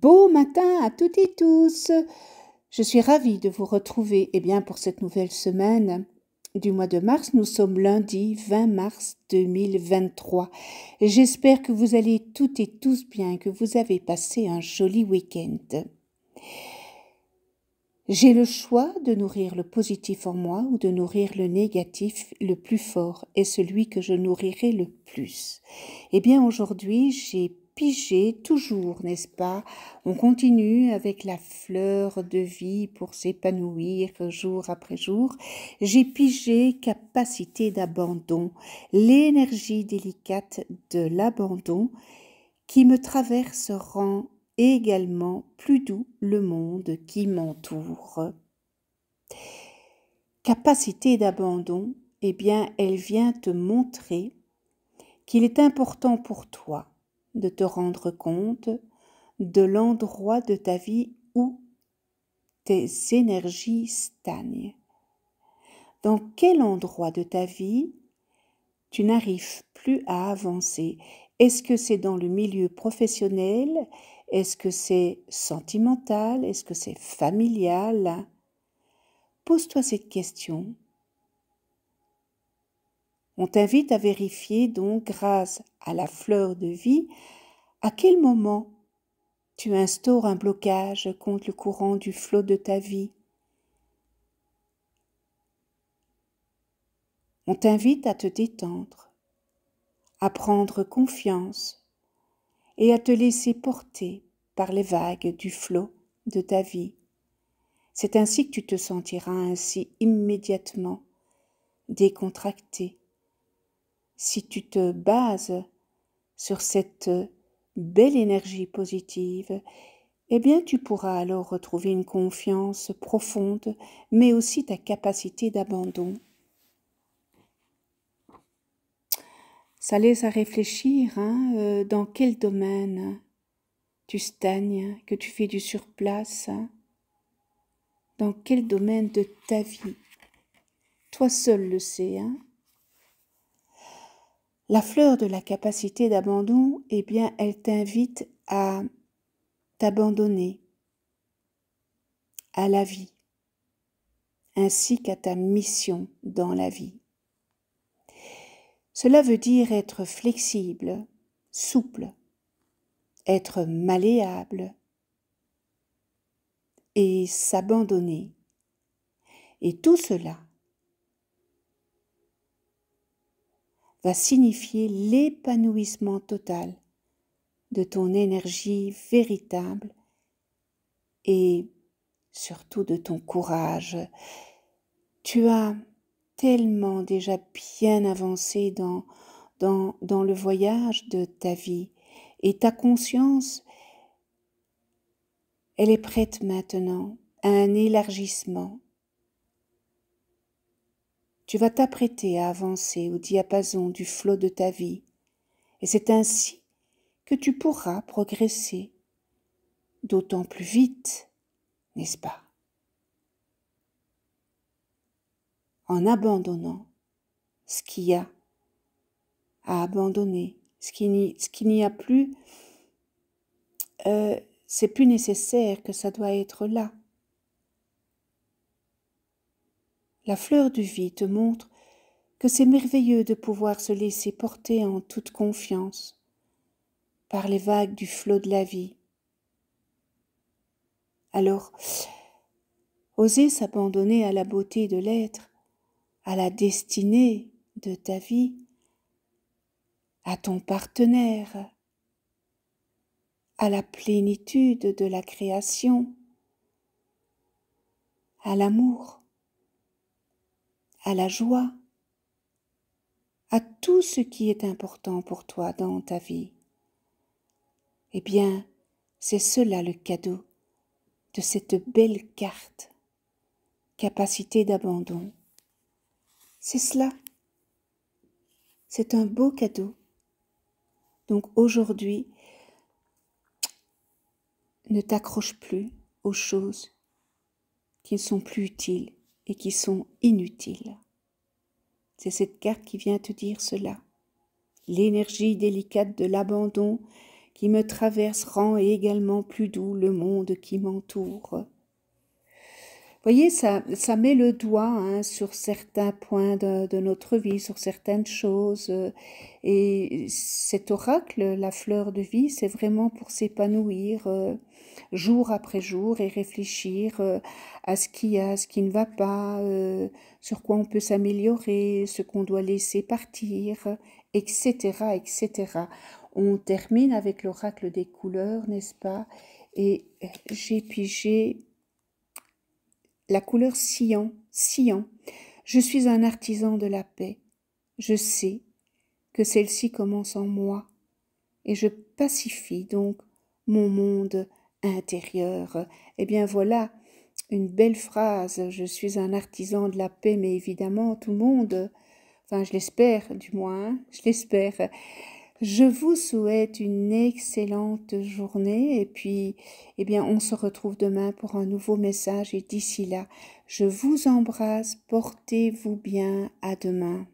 beau matin à toutes et tous. Je suis ravie de vous retrouver eh bien, pour cette nouvelle semaine du mois de mars. Nous sommes lundi 20 mars 2023. J'espère que vous allez toutes et tous bien que vous avez passé un joli week-end. J'ai le choix de nourrir le positif en moi ou de nourrir le négatif le plus fort et celui que je nourrirai le plus. Eh bien aujourd'hui, j'ai toujours, n'est-ce pas On continue avec la fleur de vie pour s'épanouir jour après jour. J'ai pigé capacité d'abandon, l'énergie délicate de l'abandon qui me traverse rend également plus doux le monde qui m'entoure. Capacité d'abandon, eh bien, elle vient te montrer qu'il est important pour toi de te rendre compte de l'endroit de ta vie où tes énergies stagnent. Dans quel endroit de ta vie tu n'arrives plus à avancer Est-ce que c'est dans le milieu professionnel Est-ce que c'est sentimental Est-ce que c'est familial Pose-toi cette question on t'invite à vérifier donc grâce à la fleur de vie à quel moment tu instaures un blocage contre le courant du flot de ta vie. On t'invite à te détendre, à prendre confiance et à te laisser porter par les vagues du flot de ta vie. C'est ainsi que tu te sentiras ainsi immédiatement décontracté, si tu te bases sur cette belle énergie positive, eh bien tu pourras alors retrouver une confiance profonde, mais aussi ta capacité d'abandon. Ça laisse à réfléchir hein, euh, dans quel domaine tu stagnes, que tu fais du surplace, hein. dans quel domaine de ta vie. Toi seul le sais. Hein. La fleur de la capacité d'abandon, eh bien, elle t'invite à t'abandonner à la vie, ainsi qu'à ta mission dans la vie. Cela veut dire être flexible, souple, être malléable et s'abandonner. Et tout cela va signifier l'épanouissement total de ton énergie véritable et surtout de ton courage. Tu as tellement déjà bien avancé dans, dans, dans le voyage de ta vie et ta conscience, elle est prête maintenant à un élargissement tu vas t'apprêter à avancer au diapason du flot de ta vie, et c'est ainsi que tu pourras progresser d'autant plus vite, n'est-ce pas En abandonnant ce qu'il y a à abandonner, ce qui n'y a plus, euh, c'est plus nécessaire que ça doit être là. la fleur du vie te montre que c'est merveilleux de pouvoir se laisser porter en toute confiance par les vagues du flot de la vie. Alors, oser s'abandonner à la beauté de l'être, à la destinée de ta vie, à ton partenaire, à la plénitude de la création, à l'amour à la joie, à tout ce qui est important pour toi dans ta vie. Eh bien, c'est cela le cadeau de cette belle carte, capacité d'abandon. C'est cela. C'est un beau cadeau. Donc aujourd'hui, ne t'accroche plus aux choses qui ne sont plus utiles, et qui sont inutiles. C'est cette carte qui vient te dire cela. L'énergie délicate de l'abandon qui me traverse rend également plus doux le monde qui m'entoure voyez, ça, ça met le doigt hein, sur certains points de, notre vie, sur certaines choses. Euh, et cet oracle, la fleur de vie, c'est vraiment pour s'épanouir euh, jour après jour et réfléchir euh, à ce qui a, ce qui ne va pas, sur quoi on peut s'améliorer, ce qu'on doit laisser partir, etc., etc. On termine avec l'oracle des couleurs, n'est-ce pas Et j'ai pigé la couleur sciant, sciant. Je suis un artisan de la paix. Je sais que celle-ci commence en moi, et je pacifie donc mon monde intérieur. Eh bien voilà une belle phrase. Je suis un artisan de la paix, mais évidemment tout le monde, enfin je l'espère du moins, hein, je l'espère, je vous souhaite une excellente journée et puis, eh bien, on se retrouve demain pour un nouveau message et d'ici là, je vous embrasse, portez-vous bien, à demain.